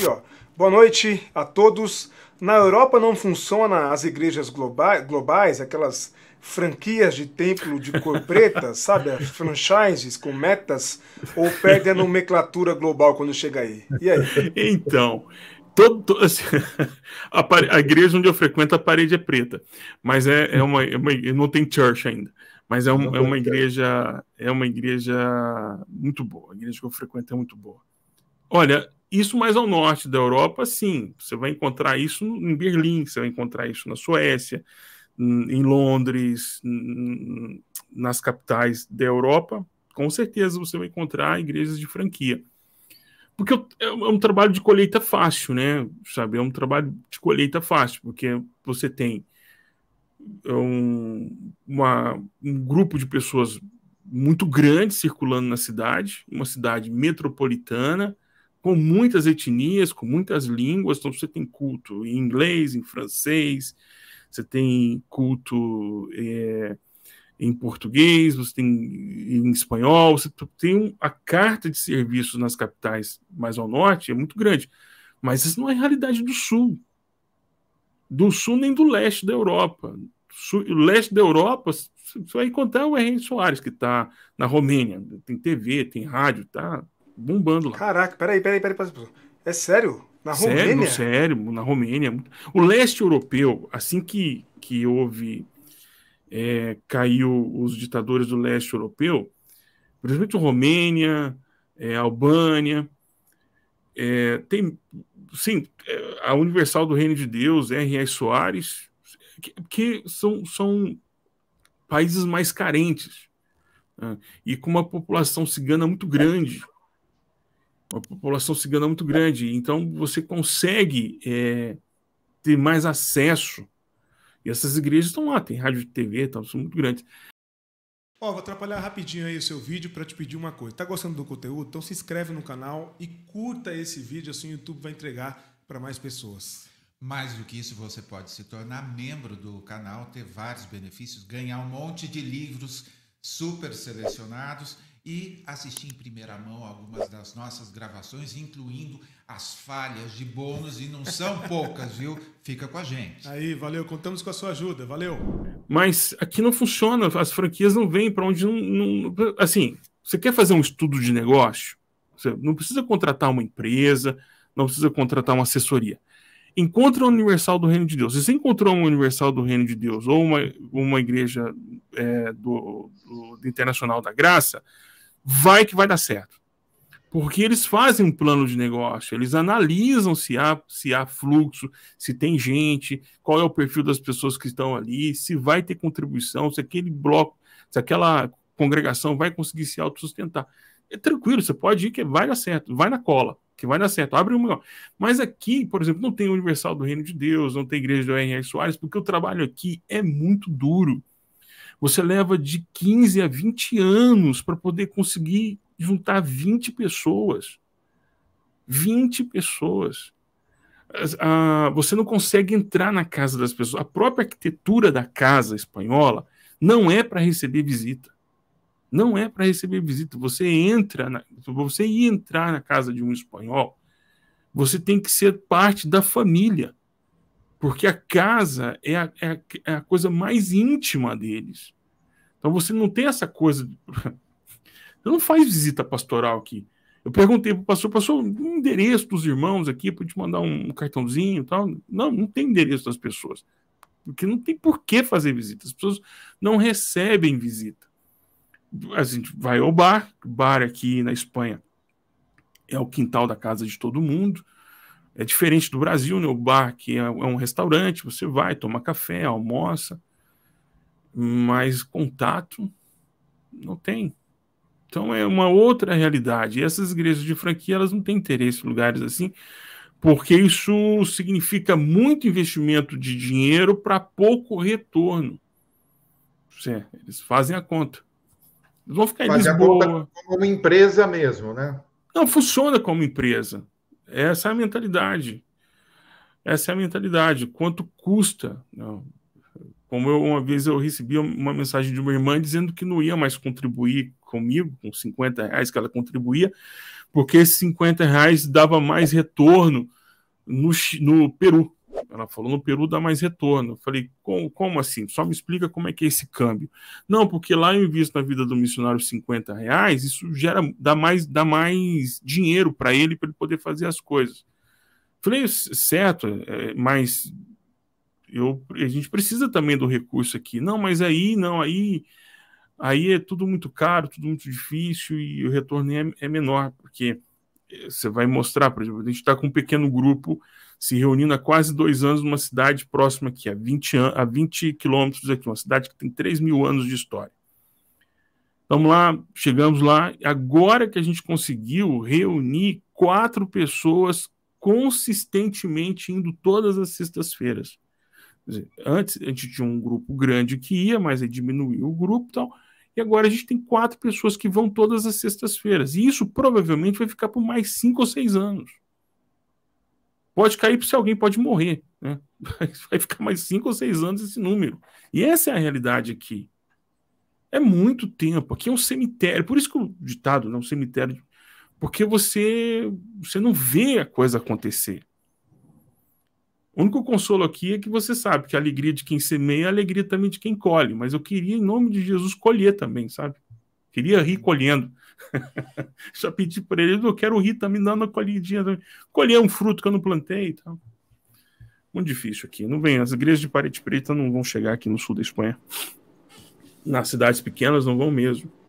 aqui, ó. Boa noite a todos. Na Europa não funciona as igrejas globais, globais aquelas franquias de templo de cor preta, sabe? As franchises com metas, ou perdem a nomenclatura global quando chega aí? E aí? Então, todo, todo assim, a, a, igreja onde eu frequento a parede é preta, mas é, é, uma, é uma, não tem church ainda. Mas é, um, é uma igreja é uma igreja muito boa. A igreja que eu frequento é muito boa. Olha, isso mais ao norte da Europa, sim. Você vai encontrar isso em Berlim, você vai encontrar isso na Suécia, em Londres, nas capitais da Europa. Com certeza você vai encontrar igrejas de franquia. Porque é, é um trabalho de colheita fácil, né? Sabe? É um trabalho de colheita fácil, porque você tem é um, uma, um grupo de pessoas muito grande circulando na cidade, uma cidade metropolitana, com muitas etnias, com muitas línguas. Então, você tem culto em inglês, em francês, você tem culto é, em português, você tem em espanhol, você tem um, a carta de serviços nas capitais mais ao norte é muito grande. Mas isso não é realidade do sul. Do sul nem do leste da Europa. Sul, o leste da Europa, você vai encontrar o Henrique Soares, que está na Romênia. Tem TV, tem rádio, tá bombando lá. Caraca, peraí, peraí, peraí. peraí. É sério? Na sério, Romênia? Sério, na Romênia. É o leste europeu, assim que, que houve, é, caiu os ditadores do leste europeu, principalmente Romênia, é, Albânia, é, tem, sim, é, a Universal do Reino de Deus, R.S. Soares, que, que, são, são países mais carentes né, e com uma população cigana muito grande uma população cigana é muito grande, então você consegue é, ter mais acesso. E essas igrejas estão lá, tem rádio e TV, tá, são muito grandes. Ó, oh, vou atrapalhar rapidinho aí o seu vídeo para te pedir uma coisa. Tá gostando do conteúdo? Então se inscreve no canal e curta esse vídeo, assim o YouTube vai entregar para mais pessoas. Mais do que isso, você pode se tornar membro do canal, ter vários benefícios, ganhar um monte de livros super selecionados e assistir em primeira mão algumas das nossas gravações, incluindo as falhas de bônus, e não são poucas, viu? Fica com a gente. Aí, valeu, contamos com a sua ajuda, valeu. Mas aqui não funciona, as franquias não vêm para onde não, não. Assim, você quer fazer um estudo de negócio? Você não precisa contratar uma empresa, não precisa contratar uma assessoria. Encontra o Universal do Reino de Deus. Se você encontrou um Universal do Reino de Deus ou uma, uma igreja é, do, do Internacional da Graça, vai que vai dar certo. Porque eles fazem um plano de negócio, eles analisam se há, se há fluxo, se tem gente, qual é o perfil das pessoas que estão ali, se vai ter contribuição, se aquele bloco, se aquela congregação vai conseguir se autossustentar. É tranquilo, você pode ir que vai dar certo, vai na cola, que vai dar certo, abre maior. Mas aqui, por exemplo, não tem Universal do Reino de Deus, não tem Igreja do R.R. Soares, porque o trabalho aqui é muito duro. Você leva de 15 a 20 anos para poder conseguir juntar 20 pessoas. 20 pessoas. você não consegue entrar na casa das pessoas. A própria arquitetura da casa espanhola não é para receber visita. Não é para receber visita. Você entra, na, você ir entrar na casa de um espanhol, você tem que ser parte da família. Porque a casa é a, é a, é a coisa mais íntima deles. Então você não tem essa coisa. Eu não faz visita pastoral aqui. Eu perguntei para o pastor, passou um endereço dos irmãos aqui para te mandar um cartãozinho e tal. Não, não tem endereço das pessoas. Porque não tem por que fazer visita. As pessoas não recebem visita. A gente vai ao bar, bar aqui na Espanha é o quintal da casa de todo mundo. É diferente do Brasil, né? O bar que é, é um restaurante, você vai, toma café, almoça, mas contato não tem. Então é uma outra realidade. E essas igrejas de franquia, elas não têm interesse em lugares assim, porque isso significa muito investimento de dinheiro para pouco retorno. É, eles fazem a conta. Eles vão ficar em Lisboa. como empresa mesmo, né? Não, funciona como empresa. Essa é a mentalidade. Essa é a mentalidade. Quanto custa? Como eu, uma vez eu recebi uma mensagem de uma irmã dizendo que não ia mais contribuir comigo, com 50 reais que ela contribuía, porque esses 50 reais dava mais retorno no, no Peru. Ela falou: no Peru dá mais retorno. Eu falei: como, como assim? Só me explica como é que é esse câmbio. Não, porque lá eu invisto na vida do missionário 50 reais, isso gera, dá mais, dá mais dinheiro para ele, para ele poder fazer as coisas. Eu falei: certo, é, mas eu, a gente precisa também do recurso aqui. Não, mas aí, não, aí. Aí é tudo muito caro, tudo muito difícil e o retorno é, é menor, porque eh, você vai mostrar, por exemplo, a gente está com um pequeno grupo se reunindo há quase dois anos numa cidade próxima aqui, a 20, a 20 quilômetros aqui, uma cidade que tem 3 mil anos de história. Vamos lá, chegamos lá. Agora que a gente conseguiu reunir quatro pessoas consistentemente indo todas as sextas-feiras. Antes a gente tinha um grupo grande que ia, mas aí diminuiu o grupo e tal. E agora a gente tem quatro pessoas que vão todas as sextas-feiras. E isso provavelmente vai ficar por mais cinco ou seis anos. Pode cair porque alguém pode morrer. Né? Vai ficar mais cinco ou seis anos esse número. E essa é a realidade aqui. É muito tempo. Aqui é um cemitério. Por isso que o ditado é né, um cemitério. Porque você, você não vê a coisa acontecer. O único consolo aqui é que você sabe que a alegria de quem semeia é a alegria também de quem colhe. Mas eu queria, em nome de Jesus, colher também, sabe? Queria rir colhendo. Já pedi para ele, eu quero rir, tá também dando a colhidinha. Colher um fruto que eu não plantei e tal. Muito difícil aqui. Não vem, as igrejas de parede preta não vão chegar aqui no sul da Espanha. Nas cidades pequenas não vão mesmo.